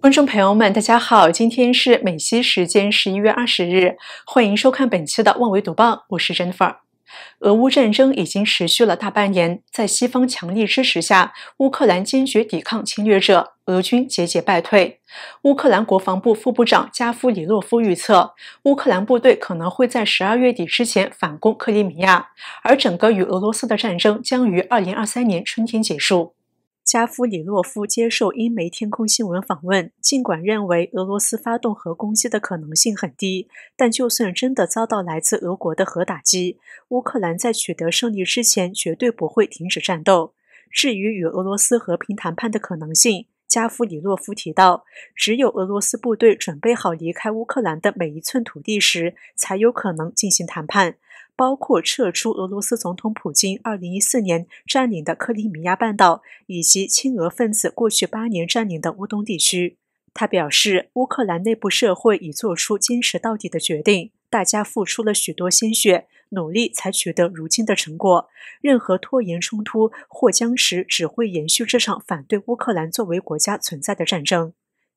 观众朋友们，大家好！今天是美西时间十一月二十日，欢迎收看本期的《万维读报》，我是 Jennifer。俄乌战争已经持续了大半年，在西方强力支持下，乌克兰坚决抵抗侵略者，俄军节节败退。乌克兰国防部副部长加夫里洛夫预测，乌克兰部队可能会在十二月底之前反攻克里米亚，而整个与俄罗斯的战争将于二零二三年春天结束。加夫里洛夫接受英媒《天空新闻》访问，尽管认为俄罗斯发动核攻击的可能性很低，但就算真的遭到来自俄国的核打击，乌克兰在取得胜利之前绝对不会停止战斗。至于与俄罗斯和平谈判的可能性，加夫里洛夫提到，只有俄罗斯部队准备好离开乌克兰的每一寸土地时，才有可能进行谈判。包括撤出俄罗斯总统普京2014年占领的克里米亚半岛，以及亲俄分子过去八年占领的乌东地区。他表示，乌克兰内部社会已做出坚持到底的决定，大家付出了许多鲜血努力才取得如今的成果。任何拖延冲突或僵持，只会延续这场反对乌克兰作为国家存在的战争。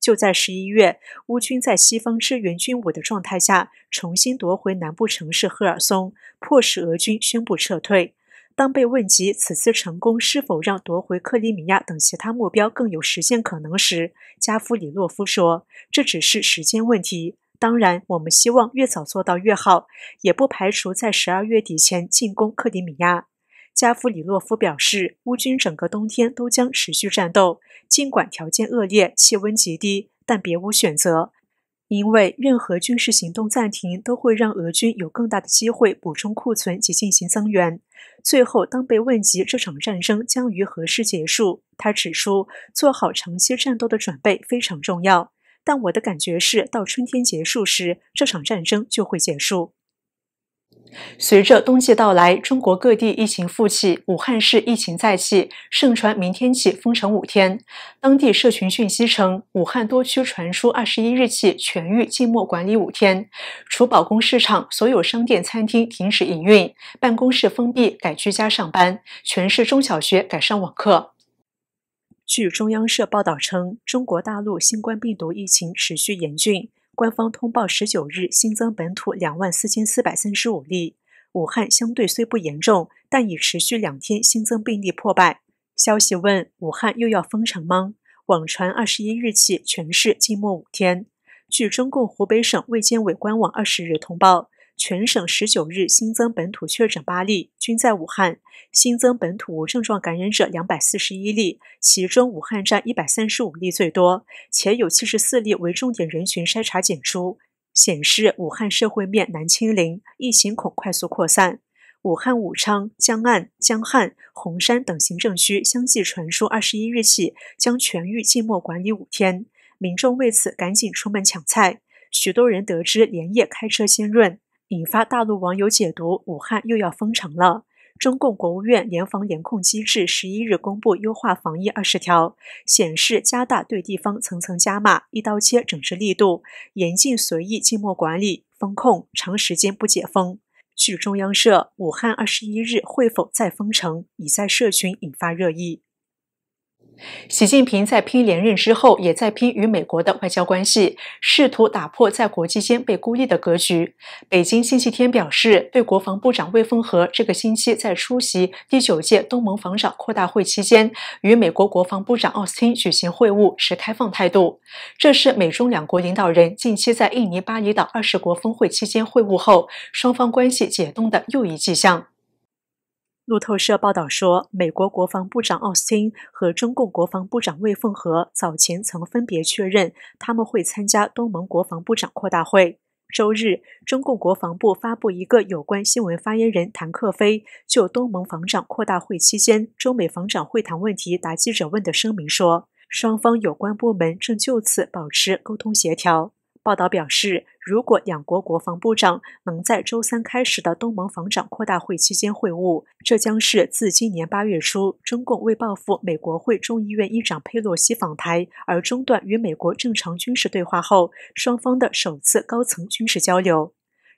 就在十一月，乌军在西方支援军武的状态下，重新夺回南部城市赫尔松，迫使俄军宣布撤退。当被问及此次成功是否让夺回克里米亚等其他目标更有实现可能时，加夫里洛夫说：“这只是时间问题，当然我们希望越早做到越好，也不排除在十二月底前进攻克里米亚。”加夫里洛夫表示，乌军整个冬天都将持续战斗，尽管条件恶劣、气温极低，但别无选择，因为任何军事行动暂停都会让俄军有更大的机会补充库存及进行增援。最后，当被问及这场战争将于何时结束，他指出，做好长期战斗的准备非常重要，但我的感觉是，到春天结束时，这场战争就会结束。随着冬季到来，中国各地疫情复起，武汉市疫情再起，盛传明天起封城五天。当地社群讯息称，武汉多区传出二十一日起全域静默管理五天，除保供市场，所有商店、餐厅停止营运，办公室封闭，改居家上班，全市中小学改上网课。据中央社报道称，中国大陆新冠病毒疫情持续严峻。官方通报：十九日新增本土两万四千四百三十五例，武汉相对虽不严重，但已持续两天新增病例破百。消息问：武汉又要封城吗？网传二十一日起全市静默五天。据中共湖北省卫健委官网二十日通报。全省十九日新增本土确诊八例，均在武汉；新增本土无症状感染者两百四十一例，其中武汉占一百三十五例最多，且有七十四例为重点人群筛查检出，显示武汉社会面难清零，疫情恐快速扩散。武汉武昌、江岸、江汉、洪山等行政区相继传出，二十一日起将全域静默管理五天，民众为此赶紧出门抢菜，许多人得知连夜开车先润。引发大陆网友解读：武汉又要封城了。中共国务院联防联控机制十一日公布优化防疫二十条，显示加大对地方层层加码、一刀切整治力度，严禁随意静默管理、封控长时间不解封。据中央社，武汉二十一日会否再封城，已在社群引发热议。习近平在拼连任之后，也在拼与美国的外交关系，试图打破在国际间被孤立的格局。北京星期天表示，对国防部长魏凤和这个星期在出席第九届东盟防长扩大会期间与美国国防部长奥斯汀举行会晤持开放态度。这是美中两国领导人近期在印尼巴厘岛二十国峰会期间会晤后，双方关系解冻的又一迹象。路透社报道说，美国国防部长奥斯汀和中共国防部长魏凤和早前曾分别确认，他们会参加东盟国防部长扩大会。周日，中共国防部发布一个有关新闻发言人谭克飞就东盟防长扩大会期间中美防长会谈问题答记者问的声明说，双方有关部门正就此保持沟通协调。报道表示。如果两国国防部长能在周三开始的东盟防长扩大会期间会晤，这将是自今年八月初中共为报复美国会众议院议长佩洛西访台而中断与美国正常军事对话后，双方的首次高层军事交流。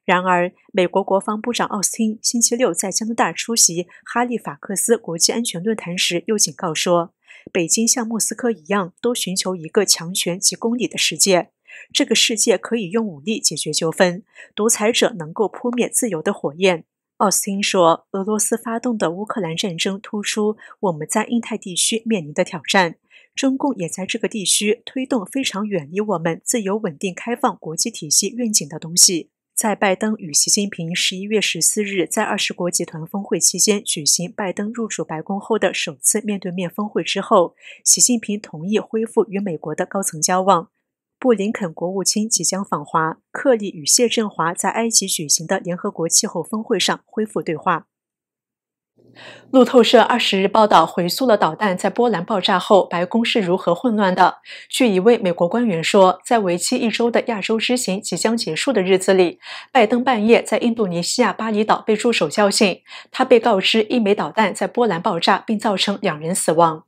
然而，美国国防部长奥斯汀星期六在加拿大出席哈利法克斯国际安全论坛时又警告说，北京像莫斯科一样，都寻求一个强权及公理的世界。这个世界可以用武力解决纠纷，独裁者能够扑灭自由的火焰。奥斯汀说：“俄罗斯发动的乌克兰战争突出我们在印太地区面临的挑战。中共也在这个地区推动非常远离我们自由、稳定、开放国际体系愿景的东西。”在拜登与习近平十一月十四日在二十国集团峰会期间举行拜登入主白宫后的首次面对面峰会之后，习近平同意恢复与美国的高层交往。布林肯国务卿即将访华，克利与谢振华在埃及举行的联合国气候峰会上恢复对话。路透社二十日报道，回溯了导弹在波兰爆炸后白宫是如何混乱的。据一位美国官员说，在为期一周的亚洲之行即将结束的日子里，拜登半夜在印度尼西亚巴厘岛被驻守叫醒，他被告知一枚导弹在波兰爆炸并造成两人死亡。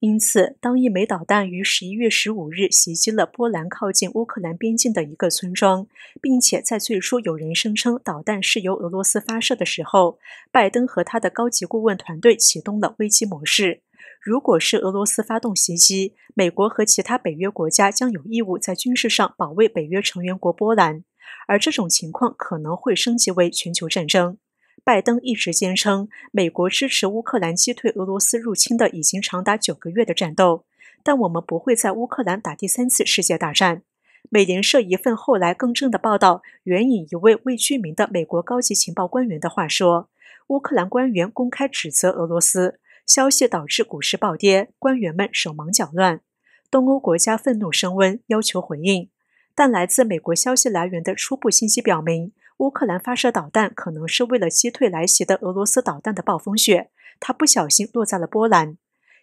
因此，当一枚导弹于十一月十五日袭击了波兰靠近乌克兰边境的一个村庄，并且在最初有人声称导弹是由俄罗斯发射的时候，拜登和他的高级顾问团队启动了危机模式。如果是俄罗斯发动袭击，美国和其他北约国家将有义务在军事上保卫北约成员国波兰，而这种情况可能会升级为全球战争。拜登一直坚称，美国支持乌克兰击退俄罗斯入侵的已经长达九个月的战斗，但我们不会在乌克兰打第三次世界大战。美联社一份后来更正的报道，援引一位未具名的美国高级情报官员的话说，乌克兰官员公开指责俄罗斯消息导致股市暴跌，官员们手忙脚乱，东欧国家愤怒升温，要求回应。但来自美国消息来源的初步信息表明。乌克兰发射导弹可能是为了击退来袭的俄罗斯导弹的暴风雪，它不小心落在了波兰。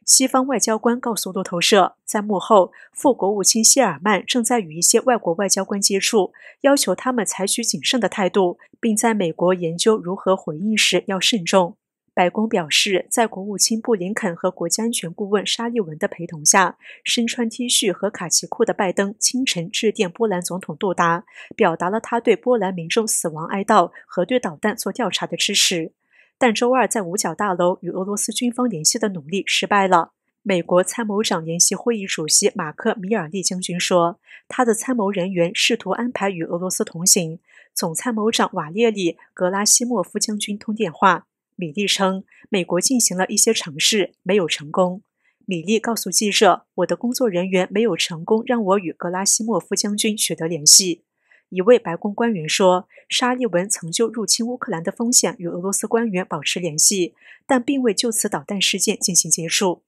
西方外交官告诉路透社，在幕后，副国务卿谢尔曼正在与一些外国外交官接触，要求他们采取谨慎的态度，并在美国研究如何回应时要慎重。白宫表示，在国务卿布林肯和国家安全顾问沙利文的陪同下，身穿 T 恤和卡其裤的拜登清晨致电波兰总统杜达，表达了他对波兰民众死亡哀悼和对导弹做调查的支持。但周二在五角大楼与俄罗斯军方联系的努力失败了。美国参谋长联席会议主席马克·米尔利将军说，他的参谋人员试图安排与俄罗斯同行总参谋长瓦列里·格拉西莫夫将军通电话。米利称，美国进行了一些尝试，没有成功。米利告诉记者：“我的工作人员没有成功让我与格拉西莫夫将军取得联系。”一位白宫官员说，沙利文曾就入侵乌克兰的风险与俄罗斯官员保持联系，但并未就此导弹事件进行接触。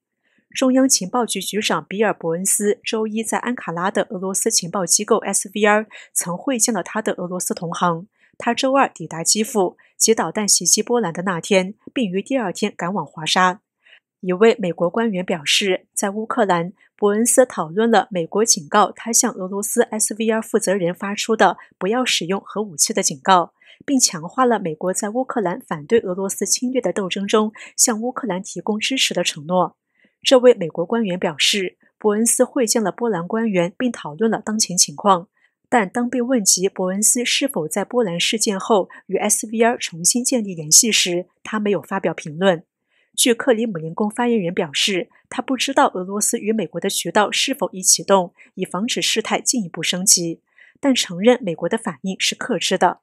中央情报局局长比尔·伯恩斯周一在安卡拉的俄罗斯情报机构 SVR 曾会见了他的俄罗斯同行。他周二抵达基辅及导弹袭击波兰的那天，并于第二天赶往华沙。一位美国官员表示，在乌克兰，伯恩斯讨论了美国警告他向俄罗斯 S V R 负责人发出的不要使用核武器的警告，并强化了美国在乌克兰反对俄罗斯侵略的斗争中向乌克兰提供支持的承诺。这位美国官员表示，伯恩斯会见了波兰官员，并讨论了当前情况。但当被问及伯恩斯是否在波兰事件后与 s v r 重新建立联系时，他没有发表评论。据克里姆林宫发言人表示，他不知道俄罗斯与美国的渠道是否已启动，以防止事态进一步升级，但承认美国的反应是克制的。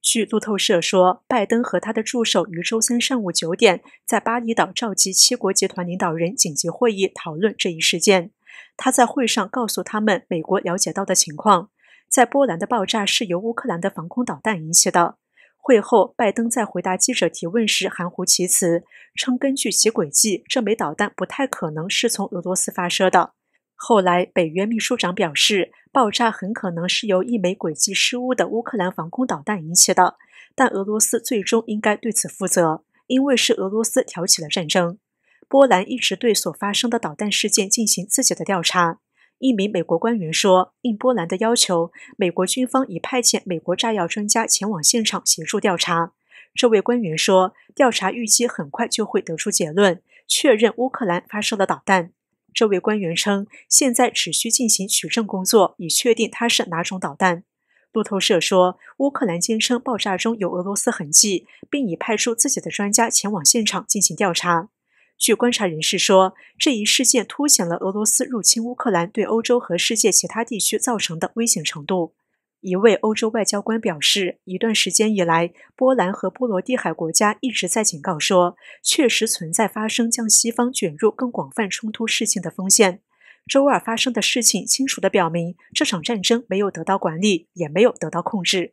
据路透社说，拜登和他的助手于周三上午九点在巴厘岛召集七国集团领导人紧急会议，讨论这一事件。他在会上告诉他们，美国了解到的情况。在波兰的爆炸是由乌克兰的防空导弹引起的。会后，拜登在回答记者提问时含糊其辞，称根据其轨迹，这枚导弹不太可能是从俄罗斯发射的。后来，北约秘书长表示，爆炸很可能是由一枚轨迹失误的乌克兰防空导弹引起的，但俄罗斯最终应该对此负责，因为是俄罗斯挑起了战争。波兰一直对所发生的导弹事件进行自己的调查。一名美国官员说，应波兰的要求，美国军方已派遣美国炸药专家前往现场协助调查。这位官员说，调查预计很快就会得出结论，确认乌克兰发射的导弹。这位官员称，现在只需进行取证工作，以确定它是哪种导弹。路透社说，乌克兰坚称爆炸中有俄罗斯痕迹，并已派出自己的专家前往现场进行调查。据观察人士说，这一事件凸显了俄罗斯入侵乌克兰对欧洲和世界其他地区造成的危险程度。一位欧洲外交官表示，一段时间以来，波兰和波罗的海国家一直在警告说，确实存在发生将西方卷入更广泛冲突事件的风险。周二发生的事情清楚地表明，这场战争没有得到管理，也没有得到控制。